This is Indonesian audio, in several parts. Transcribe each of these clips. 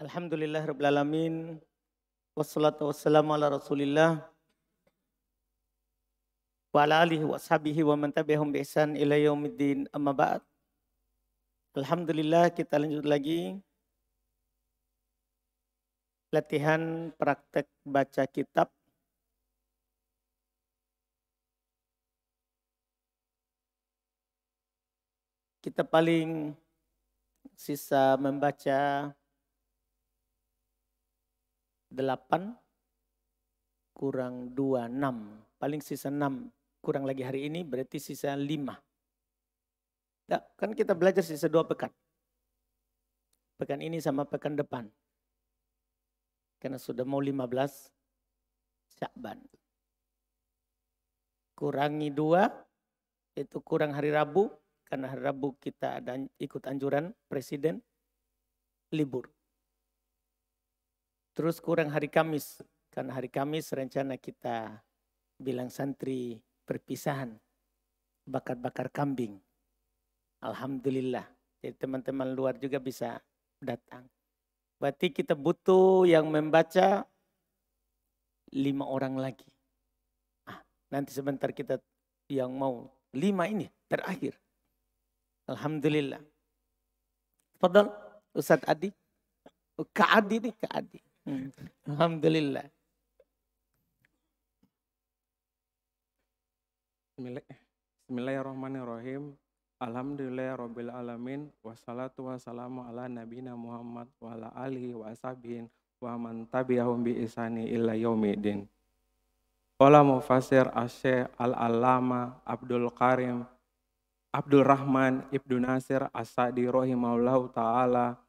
Alhamdulillah Rabbil Alamin. Wassalatu wassalamu ala rasulillah. Wa ala alihi wa ashabihi wa mentabihum bihsan ila yaumiddin amma ba'd. Alhamdulillah kita lanjut lagi. Latihan praktek baca kitab. Kita paling sisa membaca 8 kurang 2, 6. Paling sisa 6, kurang lagi hari ini berarti sisa 5. Nah, ya, kan kita belajar sisa 2 pekan. Pekan ini sama pekan depan. Karena sudah mau 15 Syakban. Kurangi 2 itu kurang hari Rabu. Karena hari Rabu kita ada ikut anjuran presiden libur. Terus kurang hari Kamis. Karena hari Kamis rencana kita bilang santri perpisahan. Bakar-bakar kambing. Alhamdulillah. Jadi teman-teman luar juga bisa datang. Berarti kita butuh yang membaca lima orang lagi. Ah, nanti sebentar kita yang mau lima ini terakhir. Alhamdulillah. Fadal Ustadz Adi. Oh, Kak Adi nih, Kak Adi. Hmm. Alhamdulillah. Bismillahirrahmanirrahim. Alhamdulillah Rabbil Alamin Wassalatu wassalamu ala nabina Muhammad Wa ala alihi wa ashabihin Wa man tabi'ahum bi isani illa yaumidin Qala mufasir asy al-allama Abdul Karim Abdul Rahman Ibnu Nasir As-Sa'di rahimahullahu ta'ala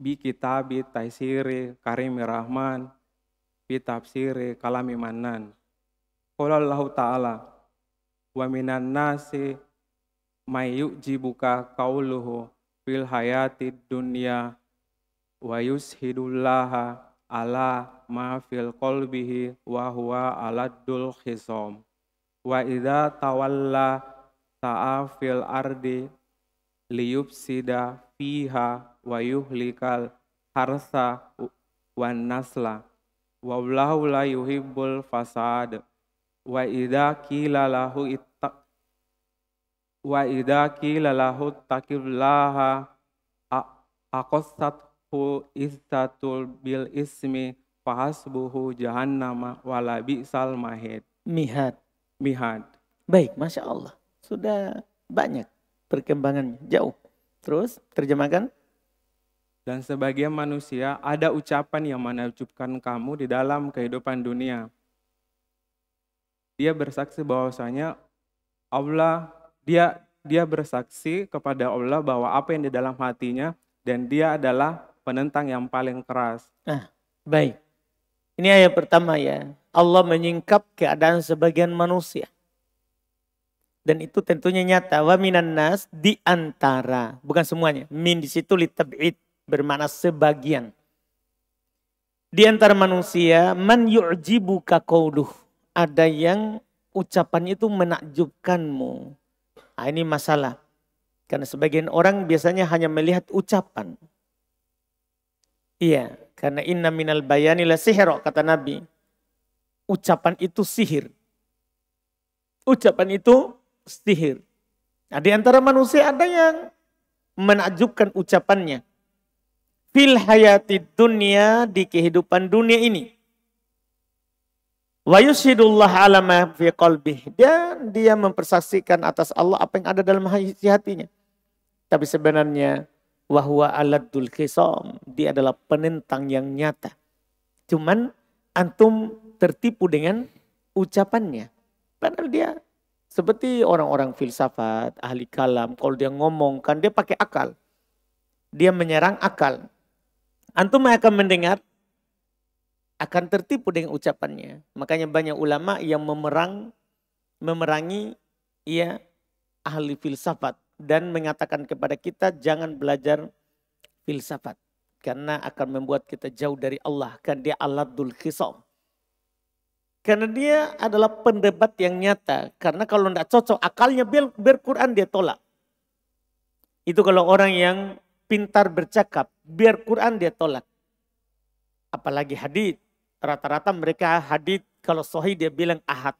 bi kitabi taisiri karimi rahman bi tafsiri kalami manan qala Allah taala wa minan nasi may yujibuka kauluhu fil hayati dunya wa yushidullaha ala ma fil qalbihi wa huwa aladul khisam wa idza tawalla ta'afil ardi liyubsida fiha wa yuhlikal harsa wan nasla wallahu la yuhibbul fasad wa idza qila lahu ittaq wa idza qila lahu taqillaha hu istatul bil ismi fahasbuhu jahannama wala bi'sal mahid mihad mihad baik masya Allah sudah banyak perkembangannya jauh terus terjemahkan dan sebagian manusia ada ucapan yang menakjubkan kamu di dalam kehidupan dunia. Dia bersaksi bahwasanya Allah dia dia bersaksi kepada Allah bahwa apa yang di dalam hatinya dan dia adalah penentang yang paling keras. Nah, baik. Ini ayat pertama ya. Allah menyingkap keadaan sebagian manusia. Dan itu tentunya nyata. Wa minan nas di antara, bukan semuanya. Min di situ litab'id bermakna sebagian. Di antara manusia, man yu'jibuka qawluh. Ada yang ucapannya itu menakjubkanmu. Nah, ini masalah. Karena sebagian orang biasanya hanya melihat ucapan. Iya, karena inna minal bayani la sihir, kata Nabi. Ucapan itu sihir. Ucapan itu sihir. Nah, di antara manusia ada yang menakjubkan ucapannya fil hayati dunia di kehidupan dunia ini. Wa yusidullah alama fi qalbih. Dan dia mempersaksikan atas Allah apa yang ada dalam hati-hatinya. Tapi sebenarnya wahwa aladul khisam. Dia adalah penentang yang nyata. Cuman antum tertipu dengan ucapannya. Padahal dia seperti orang-orang filsafat, ahli kalam. Kalau dia ngomong kan dia pakai akal. Dia menyerang akal. Antum akan mendengar, akan tertipu dengan ucapannya. Makanya banyak ulama yang memerang, memerangi ia ahli filsafat dan mengatakan kepada kita jangan belajar filsafat karena akan membuat kita jauh dari Allah karena dia aladul khisam. Karena dia adalah pendebat yang nyata. Karena kalau tidak cocok akalnya biar, biar dia tolak. Itu kalau orang yang pintar bercakap, biar Quran dia tolak. Apalagi hadith. Rata-rata mereka hadith kalau sohi dia bilang ahad.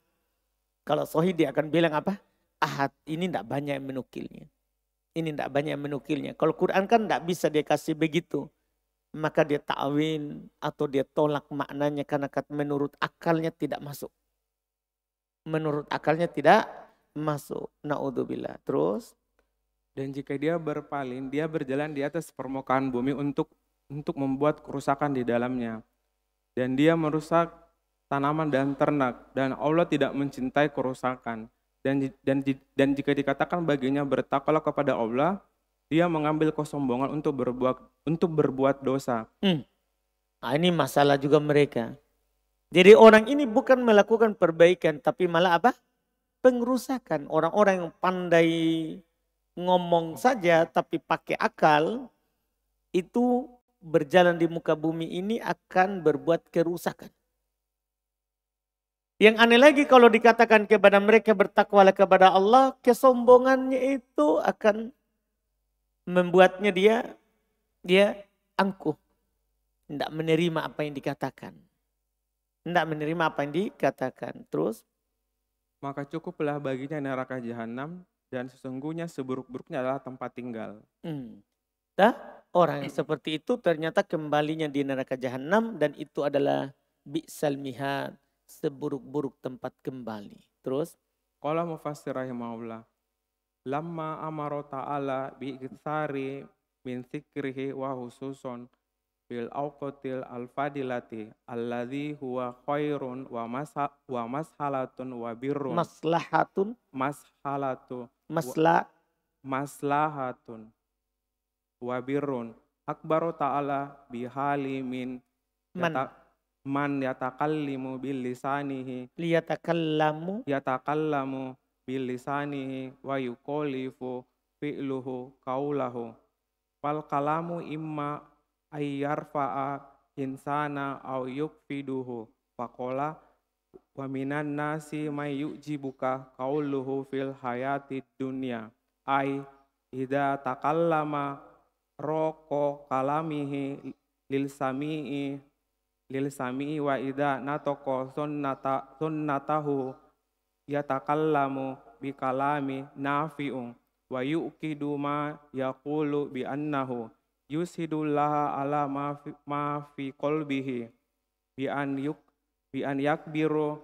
Kalau sohi dia akan bilang apa? Ahad. Ini tidak banyak yang menukilnya. Ini tidak banyak yang menukilnya. Kalau Quran kan tidak bisa dia kasih begitu. Maka dia ta'win atau dia tolak maknanya karena kata menurut akalnya tidak masuk. Menurut akalnya tidak masuk. Na'udzubillah. Terus dan jika dia berpaling, dia berjalan di atas permukaan bumi untuk untuk membuat kerusakan di dalamnya. Dan dia merusak tanaman dan ternak dan Allah tidak mencintai kerusakan. Dan dan dan jika dikatakan baginya bertakwalah kepada Allah, dia mengambil kesombongan untuk berbuat untuk berbuat dosa. Hmm. Nah, ini masalah juga mereka. Jadi orang ini bukan melakukan perbaikan tapi malah apa? Pengrusakan. Orang-orang yang pandai ngomong saja tapi pakai akal itu berjalan di muka bumi ini akan berbuat kerusakan. Yang aneh lagi kalau dikatakan kepada mereka bertakwalah kepada Allah, kesombongannya itu akan membuatnya dia dia angkuh. Tidak menerima apa yang dikatakan. Tidak menerima apa yang dikatakan. Terus maka cukuplah baginya neraka jahanam dan sesungguhnya seburuk-buruknya adalah tempat tinggal. Hmm. Dah, orang yang seperti itu ternyata kembalinya di neraka jahanam dan itu adalah bi'sal mihad, seburuk-buruk tempat kembali. Terus qala mufassir rahimahullah lamma amara ta'ala bi ikhtari min zikrihi wa hususon bil awqatil alfadilati alladhi huwa khairun wa mas wa mashalatun wa birrun maslahatun mashalatu Masla maslahatun wa birrun akbaru ta'ala bihali min man yata, man yatakallamu bil lisanihi liyatakallamu yatakallamu bil lisanihi wa yukolifu fi'luhu qaulahu wal kalamu imma ayyarfa'a insana au yukfiduhu faqala Wa minan nasi may yu'jibuka qauluhu fil hayati dunia. Ai idza takallama roko kalamihi lil sami'i lil sami'i wa idza natoko sunnata sunnatahu yatakallamu bi kalami nafi'un wa yuqidu ma yaqulu bi annahu yushidullaha ala mafi fi, ma bi an yuk bi an yakbiru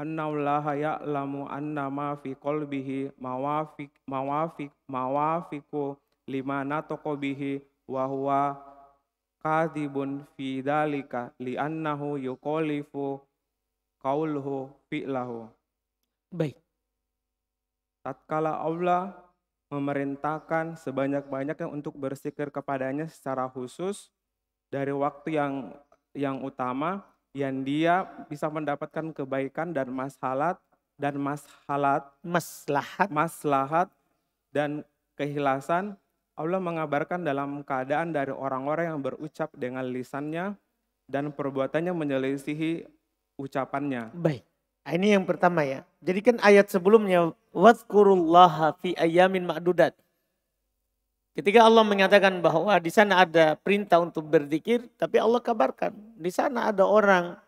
anna allaha ya'lamu anna ma fi qalbihi mawafik mawafik mawafiku lima nataqo bihi wa huwa kadibun fi dalika li annahu yuqalifu fi fi'lahu baik tatkala Allah memerintahkan sebanyak-banyaknya untuk bersikir kepadanya secara khusus dari waktu yang yang utama yang dia bisa mendapatkan kebaikan dan maslahat dan maslahat maslahat maslahat dan kehilasan Allah mengabarkan dalam keadaan dari orang-orang yang berucap dengan lisannya dan perbuatannya menyelisihi ucapannya. Baik. Ini yang pertama ya. Jadi kan ayat sebelumnya wadkurullaha fi ayamin ma'dudat. Ketika Allah mengatakan bahwa di sana ada perintah untuk berzikir, tapi Allah kabarkan di sana ada orang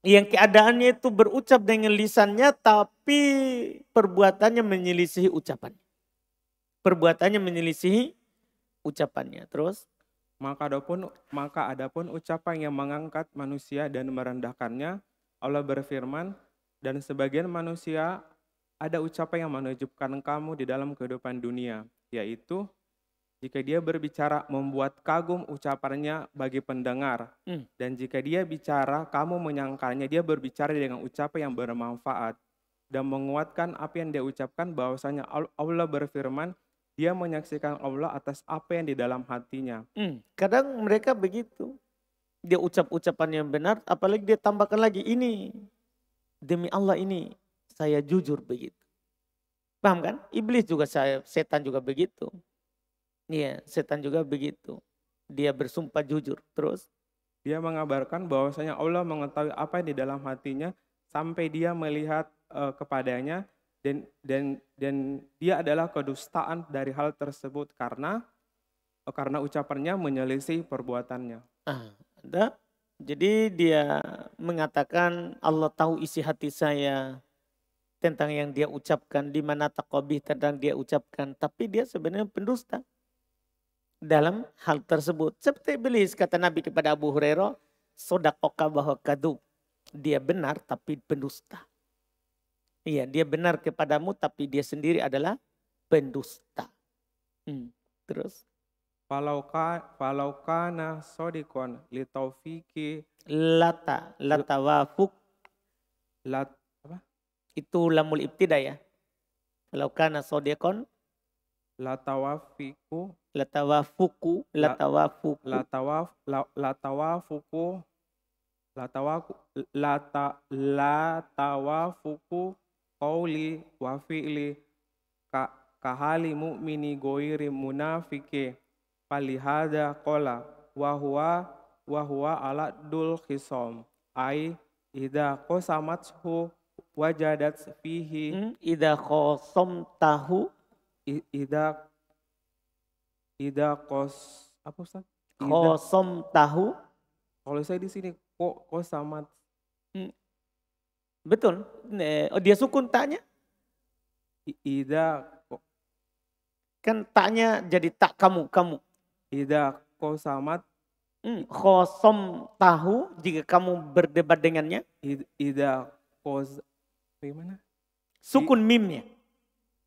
yang keadaannya itu berucap dengan lisannya tapi perbuatannya menyelisihi ucapannya. Perbuatannya menyelisihi ucapannya. Terus maka adapun maka adapun ucapan yang mengangkat manusia dan merendahkannya, Allah berfirman, dan sebagian manusia ada ucapan yang menunjukkan kamu di dalam kehidupan dunia yaitu jika dia berbicara membuat kagum ucapannya bagi pendengar hmm. dan jika dia bicara kamu menyangkalnya dia berbicara dengan ucapan yang bermanfaat dan menguatkan apa yang dia ucapkan bahwasanya Allah berfirman dia menyaksikan Allah atas apa yang di dalam hatinya hmm. kadang mereka begitu dia ucap-ucapan yang benar apalagi dia tambahkan lagi ini demi Allah ini saya jujur begitu Paham kan? Iblis juga setan juga begitu. Iya, setan juga begitu. Dia bersumpah jujur. Terus dia mengabarkan bahwasanya Allah mengetahui apa yang di dalam hatinya sampai dia melihat uh, kepadanya dan dan dan dia adalah kedustaan dari hal tersebut karena eh, karena ucapannya menyelisih perbuatannya. Ah, ada. Jadi dia mengatakan Allah tahu isi hati saya tentang yang dia ucapkan, di mana takobih tentang dia ucapkan, tapi dia sebenarnya pendusta dalam hal tersebut. Seperti iblis kata Nabi kepada Abu Hurairah, sodakoka bahwa kadu. Dia benar tapi pendusta. Iya, dia benar kepadamu tapi dia sendiri adalah pendusta. Hmm, terus. palauka ka na sodikon litaufiki. lata lata wafuk lat itu lamul ya Kalau kana sodekon. Latawafiku. Latawafuku. Latawafuku. Latawaf, latawafuku. Latawaku. Lata, latawafuku. kauli Wafi'li. kahalimu Ka, kahali mu'mini goiri munafike. Palihada kola. Wahua wahuwa aladul khisom. Ai idha qosamatshu wajadat fihi hmm? kosom kosom tahu ida ida kos apa Ustaz? kosom tahu. Kalau saya di sini kok kok sama hmm. Betul. Oh, dia sukun tanya Ida kan taknya jadi tak kamu kamu. Ida kosamat. Hmm, kosom tahu jika kamu berdebat dengannya. Ida kos Bagaimana Sukun mimnya.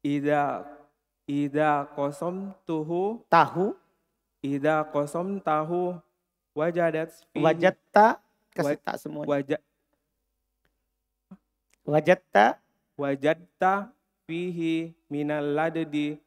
Ida Ida kosom tuhu tahu. Ida kosom tahu wajadat wajatta ta kasih tak semua. Wajat wajatta wajatta fihi minal ladadi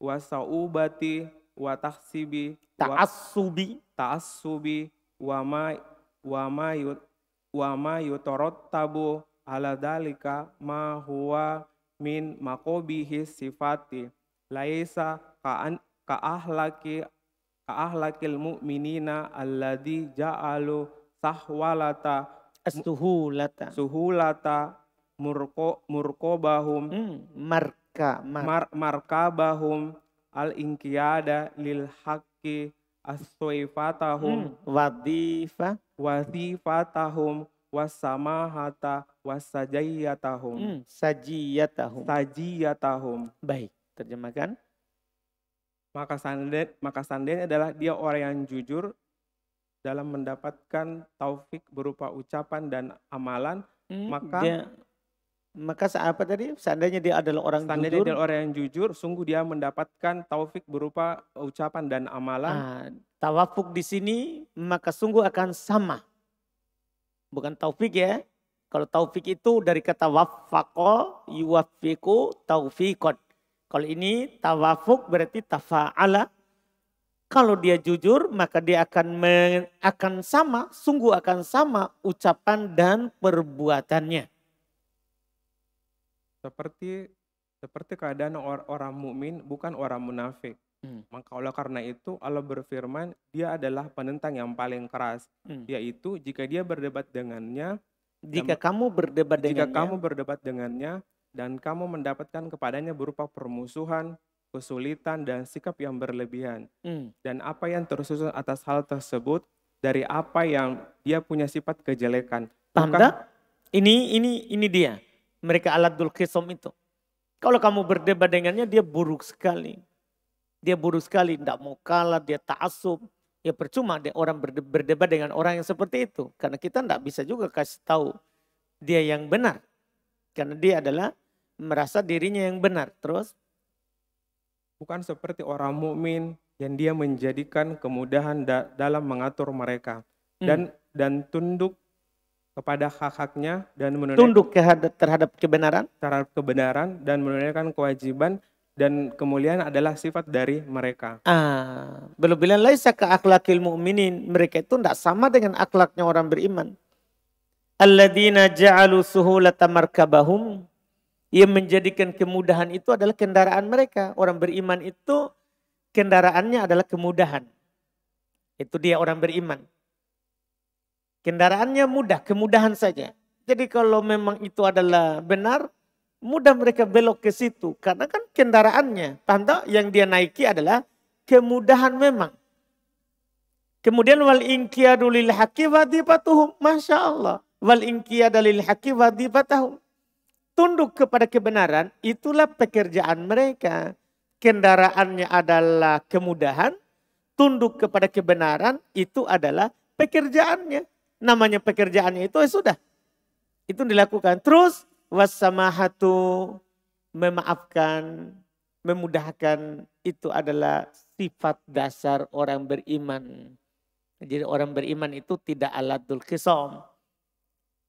wasaubati wataksibi ta'assubi ta'assubi wama wama yut wama yutorot tabu ala dalika ma huwa min makobihi sifati laisa ka'an ka'ahlaki ka'ahlakil mu'minina alladhi ja'alu sahwalata suhulata suhulata murko murkobahum hmm, marka mar, mar markabahum al inkiyada lil haqqi aswaifatahum hmm, wadifa wadifatahum wasamahata wasajiyatahum. Hmm, sajiyatahum. Sajiyatahum. Baik, terjemahkan. Maka sanden maka sanden adalah dia orang yang jujur dalam mendapatkan taufik berupa ucapan dan amalan, hmm, maka dia, maka apa tadi? Seandainya dia adalah orang seandainya jujur. dia adalah orang yang jujur, sungguh dia mendapatkan taufik berupa ucapan dan amalan. Ah, tawafuk di sini maka sungguh akan sama bukan taufik ya. Kalau taufik itu dari kata wafako, yuwafiku, taufikot. Kalau ini tawafuk berarti tafa'ala. Kalau dia jujur maka dia akan men, akan sama, sungguh akan sama ucapan dan perbuatannya. Seperti seperti keadaan or, orang mukmin bukan orang munafik. Hmm. Maka oleh karena itu Allah berfirman, dia adalah penentang yang paling keras, hmm. yaitu jika dia berdebat dengannya, jika dan, kamu berdebat jika dengannya, jika kamu berdebat dengannya dan kamu mendapatkan kepadanya berupa permusuhan, kesulitan dan sikap yang berlebihan. Hmm. Dan apa yang tersusun atas hal tersebut dari apa yang dia punya sifat kejelekan. Paham tak? Ini ini ini dia. Mereka alat dulkisom itu. Kalau kamu berdebat dengannya dia buruk sekali. Dia buruk sekali, tidak mau kalah, dia ta'asub. Ya percuma dia orang berdebat dengan orang yang seperti itu. Karena kita tidak bisa juga kasih tahu dia yang benar. Karena dia adalah merasa dirinya yang benar. Terus? Bukan seperti orang mukmin yang dia menjadikan kemudahan da dalam mengatur mereka. Hmm. Dan hmm. dan tunduk kepada hak-haknya dan menunaikan tunduk terhadap kebenaran terhadap kebenaran dan menunaikan kewajiban dan kemuliaan adalah sifat dari mereka. Ah, belum bilang laisa ke akhlakil mu'minin. Mereka itu tidak sama dengan akhlaknya orang beriman. Alladzina ja'alu suhulata markabahum. Yang menjadikan kemudahan itu adalah kendaraan mereka. Orang beriman itu kendaraannya adalah kemudahan. Itu dia orang beriman. Kendaraannya mudah, kemudahan saja. Jadi kalau memang itu adalah benar, mudah mereka belok ke situ. Karena kan kendaraannya, paham Yang dia naiki adalah kemudahan memang. Kemudian wal inqiyadu lil haqi wadibatuhum. Masya Allah. Wal inqiyadu lil haqi wadibatuhum. Tunduk kepada kebenaran, itulah pekerjaan mereka. Kendaraannya adalah kemudahan. Tunduk kepada kebenaran, itu adalah pekerjaannya. Namanya pekerjaannya itu ya sudah. Itu dilakukan. Terus Wasamahatu memaafkan, memudahkan itu adalah sifat dasar orang beriman. Jadi orang beriman itu tidak aladul kisom.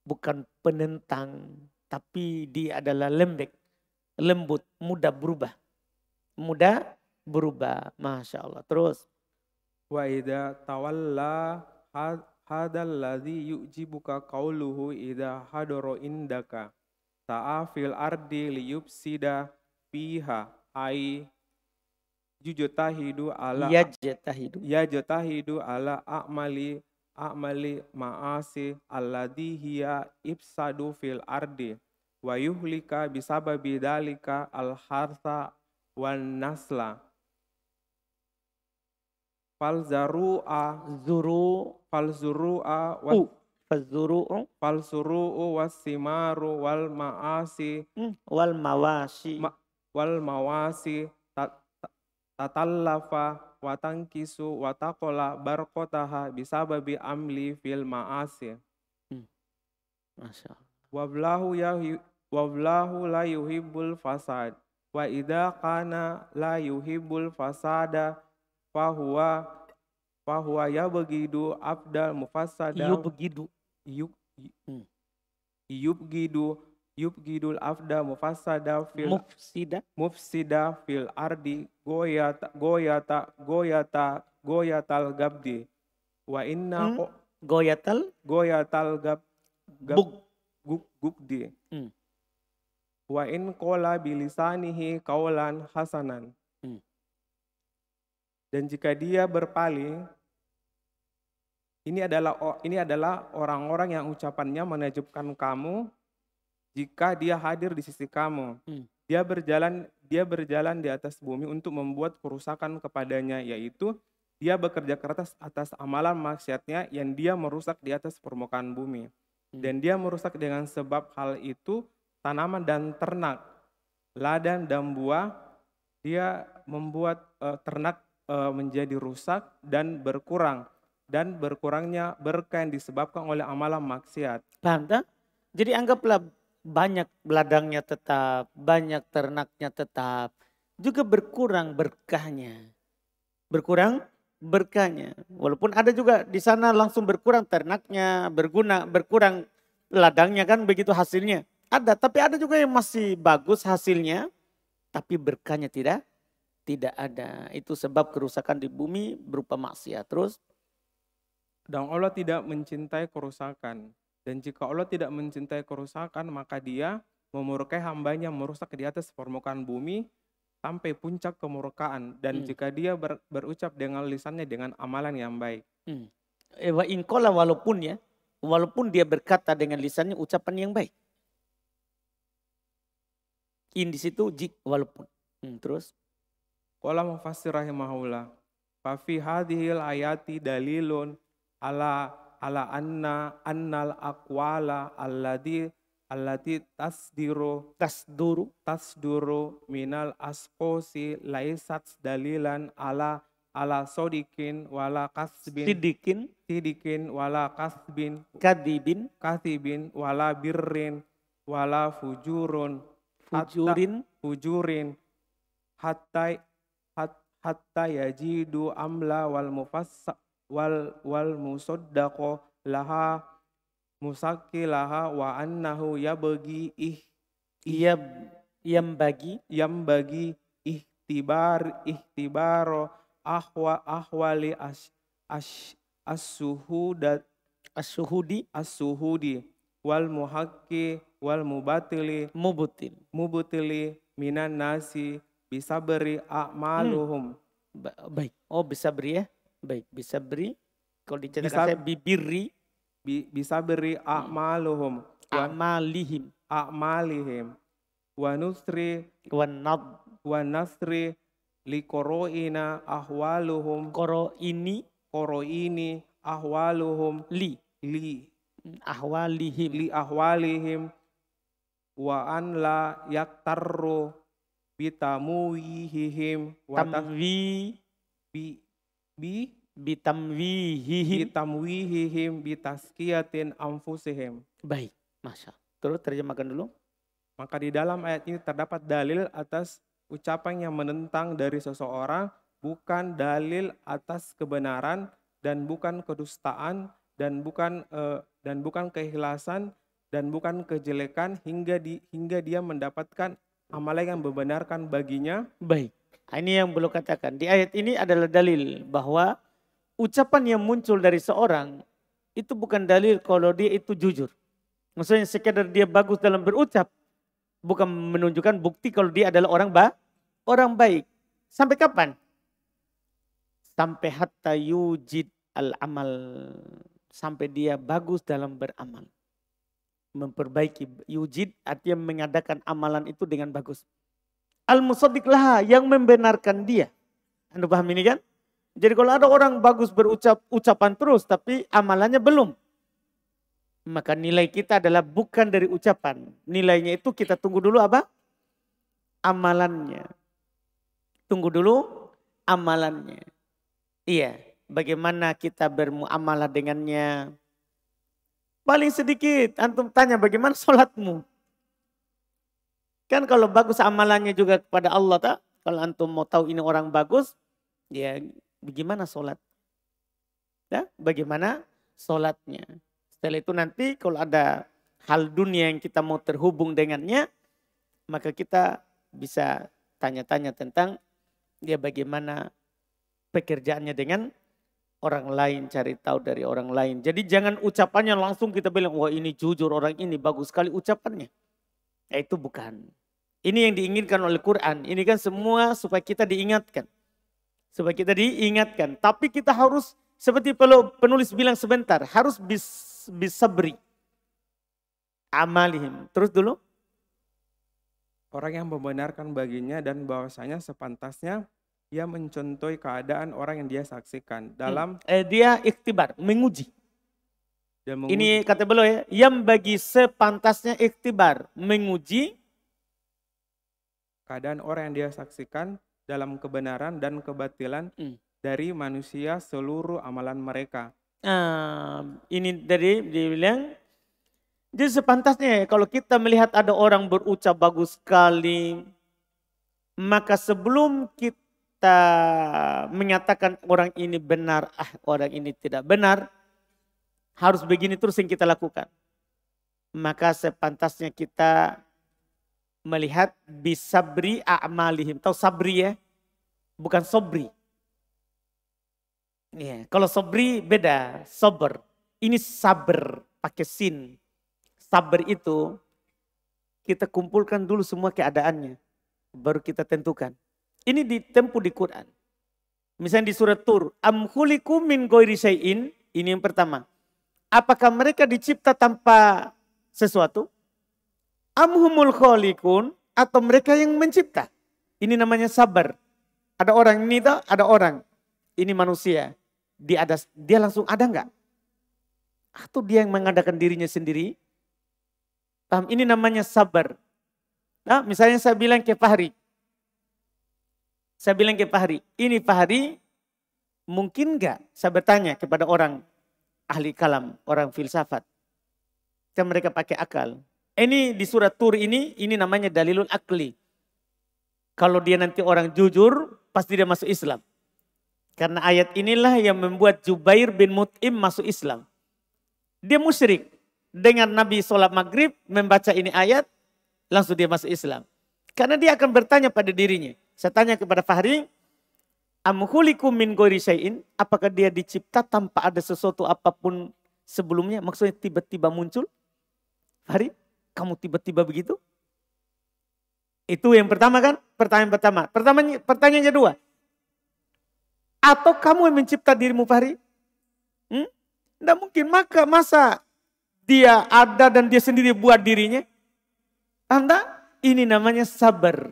Bukan penentang, tapi dia adalah lembek, lembut, mudah berubah. Mudah berubah, Masya Allah. Terus. Wa idha tawalla hadalladhi yu'jibuka qawluhu idha hadoro indaka sa'a fil ardi liyubsida fiha ai yujtahidu ala yajtahidu yajtahidu ala a'mali a'mali ma'asi alladhi hiya ifsadu fil ardi wa yuhlika bisababi dalika al hartha wan nasla falzaru'a zuru falzuru'a wa fazuru'u oh. fal suru'u wasimaru wal ma'asi hmm, wal mawasi ma, wal mawasi tatallafa watangkisu watakola barkotaha bisababi amli fil ma'asi hmm. Masya Wablahu ya wablahu la yuhibbul fasad wa idha kana la yuhibbul fasada fahuwa fahuwa ya begidu abdal mufasada. yubgidu yub hmm. yub gidu yub gidul afda mufasada fil mufsida mufsida fil ardi goyata goyata goyata goyatal gabdi wa inna hmm? goyatal goyatal gab, gab bug gub di hmm. wa in kola bilisanihi kaulan hasanan hmm. dan jika dia berpaling ini adalah ini adalah orang-orang yang ucapannya menajubkan kamu jika dia hadir di sisi kamu. Hmm. Dia berjalan dia berjalan di atas bumi untuk membuat kerusakan kepadanya yaitu dia bekerja keras atas amalan maksiatnya yang dia merusak di atas permukaan bumi. Hmm. Dan dia merusak dengan sebab hal itu tanaman dan ternak, ladang dan buah. Dia membuat uh, ternak uh, menjadi rusak dan berkurang dan berkurangnya berkah yang disebabkan oleh amalan maksiat. Paham tak? Jadi anggaplah banyak ladangnya tetap, banyak ternaknya tetap, juga berkurang berkahnya. Berkurang berkahnya. Walaupun ada juga di sana langsung berkurang ternaknya, berguna, berkurang ladangnya kan begitu hasilnya. Ada, tapi ada juga yang masih bagus hasilnya, tapi berkahnya tidak tidak ada. Itu sebab kerusakan di bumi berupa maksiat. Terus dan Allah tidak mencintai kerusakan. Dan jika Allah tidak mencintai kerusakan, maka dia memurkai hambanya merusak di atas permukaan bumi sampai puncak kemurkaan. Dan hmm. jika dia ber, berucap dengan lisannya dengan amalan yang baik. Hmm. Eh, in inkola walaupun ya, walaupun dia berkata dengan lisannya ucapan yang baik. In di situ jik walaupun. Hmm, terus. Qala mufassir rahimahullah. Fafi hadhil ayati dalilun ala ala anna annal aqwala alladhi allati tasdiru tasduru tasduru minal asqosi laisat dalilan ala ala sodikin wala kasbin sidikin sidikin wala kasbin kadibin kadibin wala birrin wala fujurun fujurin hatta, fujurin hatta hat, hatta yajidu amla wal mufassa wal wal musaddaqo laha musakki laha wa annahu bagi ih iya yang bagi yang bagi ihtibar ihtibaro ahwa ahwali as as as asuhudi asuhudi wal muhakki wal mubatili mubutil mubutili minan nasi bisa beri amaluhum hmm. baik oh bisa beri ya Baik, bisa beri kalau dicetak saya bibiri bi, bisa beri a'maluhum a'malihim a'malihim wa nusri wa nad wa nasri li koroina ahwaluhum koro ini koro ini ahwaluhum li li ahwalihim li ahwalihim wa an la yaktarru bitamuihihim wa tamwi bi bi bitamwihihim bitamwihihim bitaskiyatin amfusihim Baik, Masya. Terus terjemahkan dulu. Maka di dalam ayat ini terdapat dalil atas ucapan yang menentang dari seseorang bukan dalil atas kebenaran dan bukan kedustaan dan bukan uh, dan bukan keikhlasan dan bukan kejelekan hingga di hingga dia mendapatkan amalan yang membenarkan baginya. Baik. Nah, ini yang belum katakan. Di ayat ini adalah dalil bahwa ucapan yang muncul dari seorang itu bukan dalil kalau dia itu jujur. Maksudnya sekedar dia bagus dalam berucap bukan menunjukkan bukti kalau dia adalah orang ba orang baik. Sampai kapan? Sampai hatta yujid al amal sampai dia bagus dalam beramal. Memperbaiki yujid artinya mengadakan amalan itu dengan bagus. Al musaddiq laha yang membenarkan dia. Anda paham ini kan? Jadi kalau ada orang bagus berucap ucapan terus tapi amalannya belum. Maka nilai kita adalah bukan dari ucapan. Nilainya itu kita tunggu dulu apa? Amalannya. Tunggu dulu amalannya. Iya, bagaimana kita bermuamalah dengannya. Paling sedikit, antum tanya bagaimana sholatmu. Kan kalau bagus amalannya juga kepada Allah, tak? kalau antum mau tahu ini orang bagus, ya bagaimana sholat. Ya, bagaimana sholatnya. Setelah itu nanti kalau ada hal dunia yang kita mau terhubung dengannya, maka kita bisa tanya-tanya tentang dia ya bagaimana pekerjaannya dengan orang lain, cari tahu dari orang lain. Jadi jangan ucapannya langsung kita bilang, wah ini jujur, orang ini bagus sekali ucapannya. Ya, itu bukan. Ini yang diinginkan oleh Quran. Ini kan semua supaya kita diingatkan. Sebagai kita diingatkan. Tapi kita harus seperti penulis bilang sebentar, harus bisa beri Amalihim. Terus dulu. Orang yang membenarkan baginya dan bahwasanya sepantasnya ia mencontohi keadaan orang yang dia saksikan hmm. dalam hmm. eh, dia iktibar menguji. Dia menguji. Ini kata beliau ya, yang bagi sepantasnya iktibar menguji keadaan orang yang dia saksikan dalam kebenaran dan kebatilan hmm. dari manusia seluruh amalan mereka. Uh, ini dari dia bilang jadi sepantasnya ya kalau kita melihat ada orang berucap bagus sekali maka sebelum kita menyatakan orang ini benar ah orang ini tidak benar harus begini terus yang kita lakukan. Maka sepantasnya kita melihat bisabri a'malihim. Tahu sabri ya? Bukan sobri. Yeah. Kalau sobri beda, sober. Ini sabar pakai sin. Saber itu kita kumpulkan dulu semua keadaannya. Baru kita tentukan. Ini ditempu di Quran. Misalnya di surat Tur. Amhuliku min Ini yang pertama. Apakah mereka dicipta tanpa sesuatu? Amhumul kholikun atau mereka yang mencipta. Ini namanya sabar. Ada orang ini tak? ada orang. Ini manusia. Dia ada, dia langsung ada enggak? Atau dia yang mengadakan dirinya sendiri? Paham? Ini namanya sabar. Nah, misalnya saya bilang ke Fahri. Saya bilang ke Fahri, ini Fahri mungkin enggak? saya bertanya kepada orang ahli kalam, orang filsafat. Dan mereka pakai akal. Ini di surat Tur ini, ini namanya dalilul akli. Kalau dia nanti orang jujur, pasti dia masuk Islam. Karena ayat inilah yang membuat Jubair bin Mut'im masuk Islam. Dia musyrik. Dengan Nabi sholat maghrib membaca ini ayat, langsung dia masuk Islam. Karena dia akan bertanya pada dirinya. Saya tanya kepada Fahri, Amhulikum min gori syai'in, apakah dia dicipta tanpa ada sesuatu apapun sebelumnya? Maksudnya tiba-tiba muncul? Fahri, kamu tiba-tiba begitu? Itu yang pertama kan? Pertanyaan pertama. Pertanyaan, pertanyaan kedua. Atau kamu yang mencipta dirimu Fahri? Hmm? mungkin. Maka masa dia ada dan dia sendiri buat dirinya? Anda ini namanya sabar.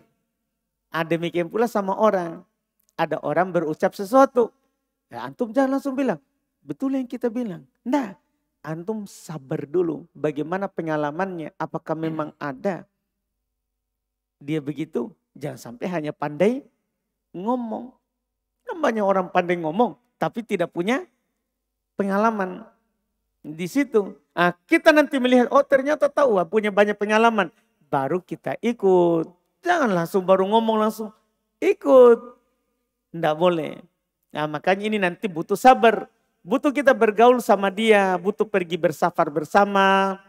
Ada mikir pula sama orang. Ada orang berucap sesuatu. Ya, antum jangan langsung bilang. Betul yang kita bilang. Nah, antum sabar dulu. Bagaimana pengalamannya? Apakah hmm. memang ada? Dia begitu, jangan sampai hanya pandai ngomong. Kan banyak orang pandai ngomong, tapi tidak punya pengalaman. Di situ, nah, kita nanti melihat, oh ternyata tahu, ah, punya banyak pengalaman. Baru kita ikut. Jangan langsung baru ngomong langsung ikut. Tidak boleh. Nah makanya ini nanti butuh sabar Butuh kita bergaul sama dia, butuh pergi bersafar bersama.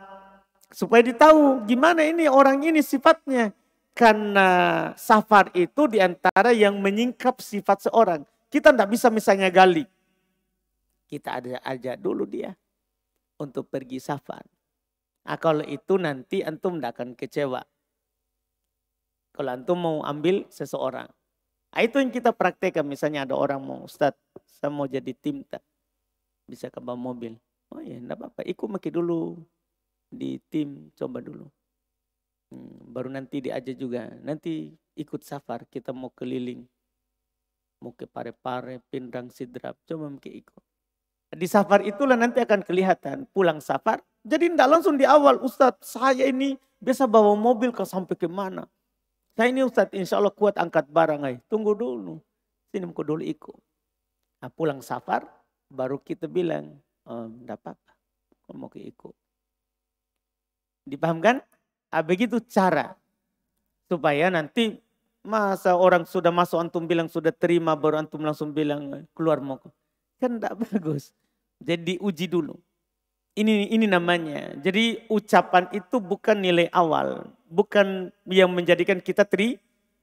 Supaya ditahu gimana ini orang ini sifatnya. Karena safar itu diantara yang menyingkap sifat seorang. Kita tidak bisa misalnya gali. Kita ada aja dulu dia untuk pergi safar. Nah, kalau itu nanti antum tidak akan kecewa. Kalau antum mau ambil seseorang. Nah, itu yang kita praktekkan. Misalnya ada orang mau, Ustadz saya mau jadi tim tak bisa ke bawah mobil. Oh iya, enggak apa-apa. ikut maki dulu di tim coba dulu. Hmm, baru nanti diajak juga. Nanti ikut safar, kita mau keliling. Mau ke Pare-Pare, pindang Sidrap, coba maki ikut. Di safar itulah nanti akan kelihatan. Pulang safar, jadi enggak langsung di awal. Ustadz, saya ini biasa bawa mobil ke sampai ke mana. Saya ini Ustadz, insya Allah kuat angkat barang. Ay. Eh. Tunggu dulu. Sini mau dulu ikut. Nah, pulang safar, baru kita bilang, oh, enggak apa-apa, mau ikut? Dipahamkan? Ah, begitu cara. Supaya nanti masa orang sudah masuk antum bilang sudah terima baru antum langsung bilang keluar mau kan tidak bagus jadi uji dulu ini ini namanya jadi ucapan itu bukan nilai awal bukan yang menjadikan kita teri,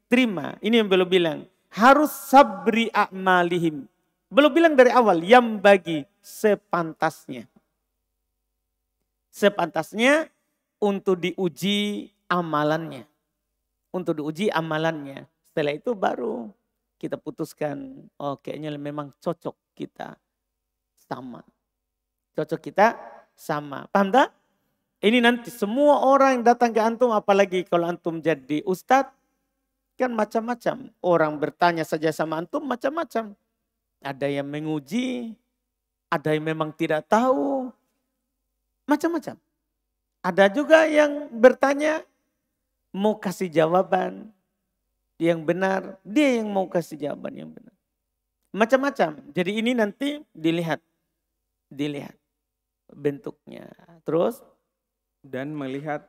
terima ini yang belum bilang harus sabri amalihim belum bilang dari awal, yang bagi sepantasnya. Sepantasnya untuk diuji amalannya. Untuk diuji amalannya. Setelah itu baru kita putuskan, oh kayaknya memang cocok kita sama. Cocok kita sama. Paham tak? Ini nanti semua orang yang datang ke antum, apalagi kalau antum jadi ustadz, kan macam-macam. Orang bertanya saja sama antum macam-macam. Ada yang menguji, ada yang memang tidak tahu, macam-macam. Ada juga yang bertanya, mau kasih jawaban yang benar, dia yang mau kasih jawaban yang benar. Macam-macam. Jadi ini nanti dilihat. Dilihat bentuknya. Terus dan melihat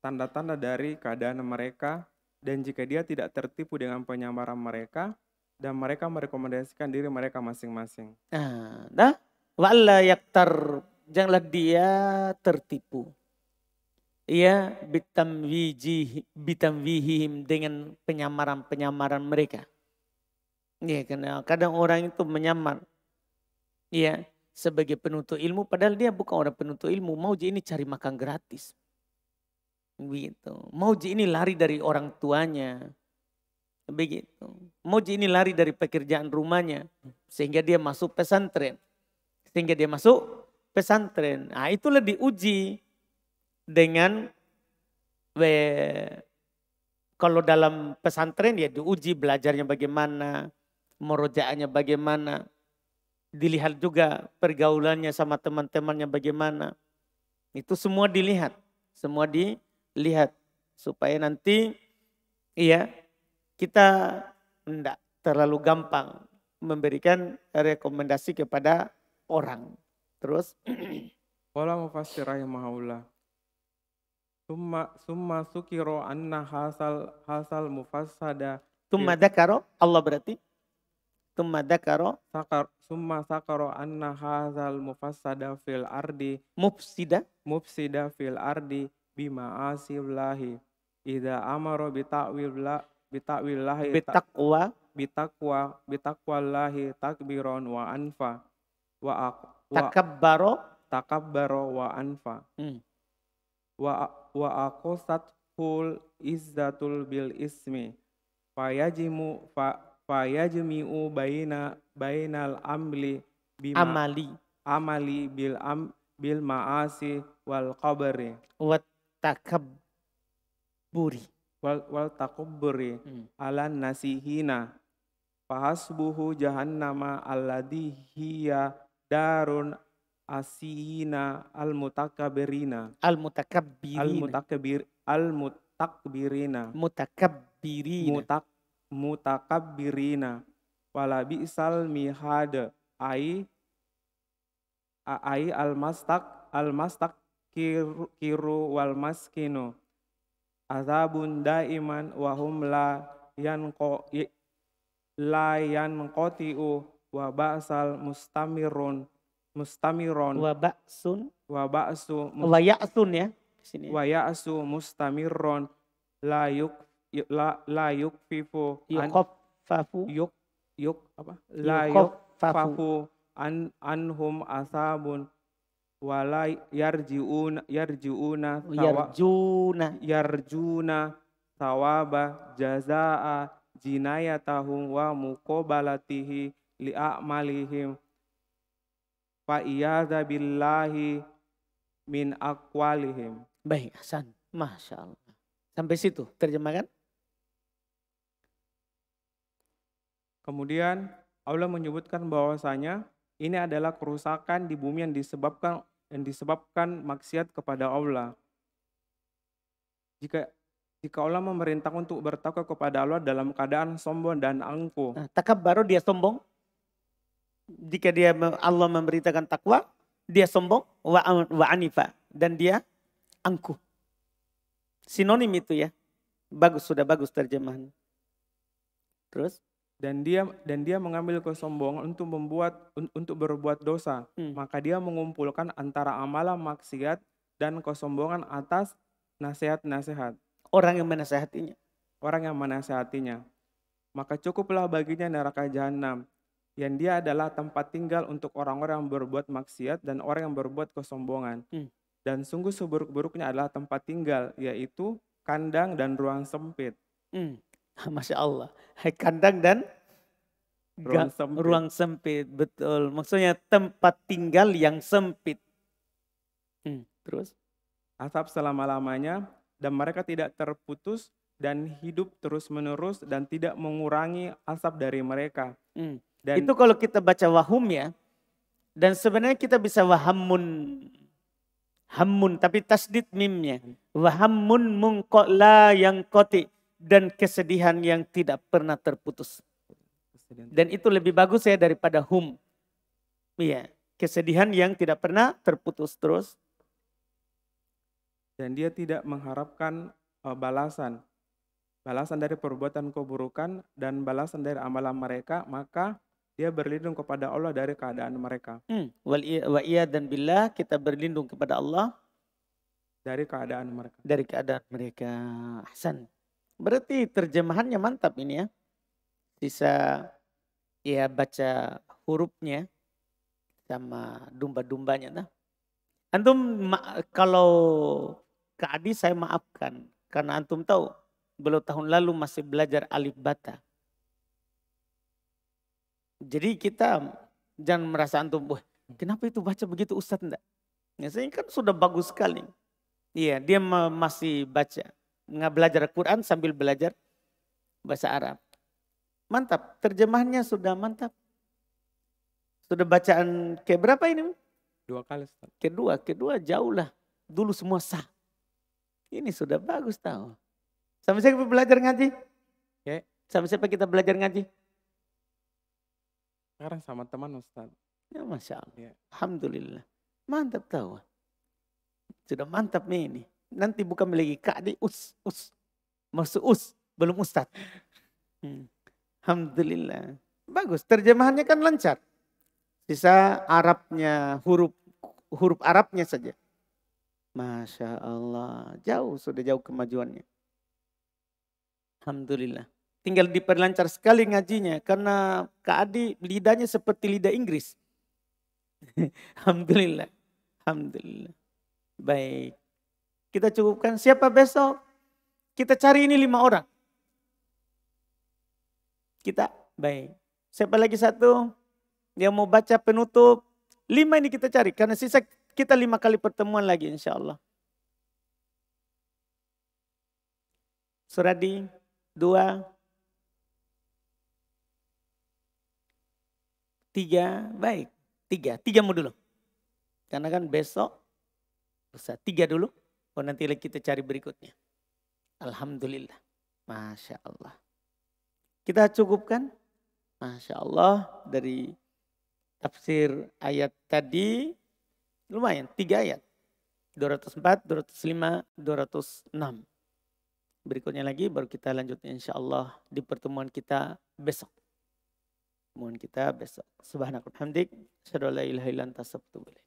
tanda-tanda dari keadaan mereka dan jika dia tidak tertipu dengan penyamaran mereka, dan mereka merekomendasikan diri mereka masing-masing. Nah, nah wala yaktar janganlah dia tertipu. Ia bitam bitamwihim dengan penyamaran-penyamaran mereka. Iya, karena kadang orang itu menyamar. Iya, sebagai penuntut ilmu padahal dia bukan orang penuntut ilmu, mau ini cari makan gratis. Gitu. Mau ini lari dari orang tuanya Begitu. Moji ini lari dari pekerjaan rumahnya sehingga dia masuk pesantren. Sehingga dia masuk pesantren. Nah, itulah diuji dengan we, kalau dalam pesantren ya diuji belajarnya bagaimana, merojaannya bagaimana, dilihat juga pergaulannya sama teman-temannya bagaimana. Itu semua dilihat, semua dilihat supaya nanti iya kita tidak terlalu gampang memberikan rekomendasi kepada orang. Terus Qala mufassir rahimahullah. Summa summa sukiro anna hasal hasal mufassada. Tumma iya. dakaro Allah berarti Tumma dakaro sakar summa sakaro anna hasal mufassada fil ardi mufsida mufsida fil ardi bima asiblahi. Ida amaro bi ta'wil bitaqwillahi bitakwa bitakwa bitaqwallahi takbiron wa anfa wa takabbaro takabbaro wa anfa hmm. wa wa aqsat hul izzatul bil ismi fayajimu fa fayajmi'u baina bainal amli bima amali amali bil am bil ma'asi wal qabri wat takabburi wal wal takuburi hmm. ala nasihina fahasbuhu jahannama alladhi hiya darun asina al mutakabirina al mutakabbirina al mutakabir al mutakbirina mutakabirina mutak mutakabirina walabi isal mihade ai ai al mastak al mastak kiru, kiru wal maskinu azabun daiman wa hum la yanqo la yanqotiu wa ba'sal mustamirun mustamiron wa ba'sun wa ba'su wa ya'sun ya sini ya. wa ya'su mustamiron la yuk la la fifu yukfafu yuk yuk apa la yukfafu an anhum asabun wala yarjiuna yarjiuna oh, yarjuna yarjuna thawaba jazaa jinayatahum wa muqabalatihi li a'malihim fa iyadha billahi min akwalihim baik Hasan Masya Allah sampai situ terjemahkan kemudian Allah menyebutkan bahwasanya ini adalah kerusakan di bumi yang disebabkan yang disebabkan maksiat kepada Allah. Jika jika Allah memerintah untuk bertakwa kepada Allah dalam keadaan sombong dan angkuh. Nah, baru dia sombong. Jika dia Allah memberitakan takwa, dia sombong wa, wa anifa dan dia angkuh. Sinonim itu ya. Bagus sudah bagus terjemahan. Terus dan dia dan dia mengambil kesombongan untuk membuat untuk berbuat dosa hmm. maka dia mengumpulkan antara amalan maksiat dan kesombongan atas nasihat-nasihat orang yang menasehatinya orang yang menasehatinya maka cukuplah baginya neraka jahanam yang dia adalah tempat tinggal untuk orang-orang yang berbuat maksiat dan orang yang berbuat kesombongan hmm. dan sungguh seburuk-buruknya adalah tempat tinggal yaitu kandang dan ruang sempit hmm Masya Allah. Kandang dan ruang sempit. ruang sempit. Betul. Maksudnya tempat tinggal yang sempit. Hmm, terus? Asap selama-lamanya dan mereka tidak terputus dan hidup terus-menerus dan tidak mengurangi asap dari mereka. Hmm. Dan Itu kalau kita baca wahum ya. Dan sebenarnya kita bisa wahamun hamun tapi tasdid mimnya. Wahamun mungkola yang koti dan kesedihan yang tidak pernah terputus. Dan itu lebih bagus ya daripada hum. Iya, kesedihan yang tidak pernah terputus terus. Dan dia tidak mengharapkan uh, balasan. Balasan dari perbuatan keburukan dan balasan dari amalan mereka, maka dia berlindung kepada Allah dari keadaan mereka. Hmm, iya, wa iya dan bila kita berlindung kepada Allah dari keadaan mereka. Dari keadaan mereka. Ahsan. Berarti terjemahannya mantap ini ya. bisa ya baca hurufnya sama domba-dombanya. Nah, antum kalau ke Adi saya maafkan karena antum tahu belum tahun lalu masih belajar alif bata. Jadi kita jangan merasa antum, wah kenapa itu baca begitu Ustadz enggak? Ya, saya kan sudah bagus sekali. Iya, dia masih baca nggak belajar Quran sambil belajar bahasa Arab. Mantap, terjemahnya sudah mantap. Sudah bacaan ke berapa ini? Dua kali. Kedua, kedua jauh lah. Dulu semua sah. Ini sudah bagus tahu. Sama siapa belajar ngaji? Oke. Sama siapa kita belajar ngaji? Sekarang sama teman Ustaz. Ya Masya Allah. Ya. Alhamdulillah. Mantap tahu. Sudah mantap nih ini nanti bukan lagi kak di us us masuk us belum ustad. Hmm. Alhamdulillah. Bagus, terjemahannya kan lancar. Sisa Arabnya, huruf huruf Arabnya saja. Masya Allah, jauh sudah jauh kemajuannya. Alhamdulillah. Tinggal diperlancar sekali ngajinya karena Kak Adi lidahnya seperti lidah Inggris. Alhamdulillah. Alhamdulillah. Baik. Kita cukupkan siapa besok? Kita cari ini lima orang. Kita baik. Siapa lagi satu yang mau baca penutup? Lima ini kita cari karena sisa kita lima kali pertemuan lagi insya Allah. Suradi dua tiga baik tiga tiga mau dulu karena kan besok bisa tiga dulu Oh nanti kita cari berikutnya. Alhamdulillah. Masya Allah. Kita cukupkan. Masya Allah dari tafsir ayat tadi lumayan tiga ayat 204, 205, 206. Berikutnya lagi baru kita lanjut insya Allah di pertemuan kita besok. Pertemuan kita besok. Subhanakallahumdik. Syadallah ilaha ilan tasabtu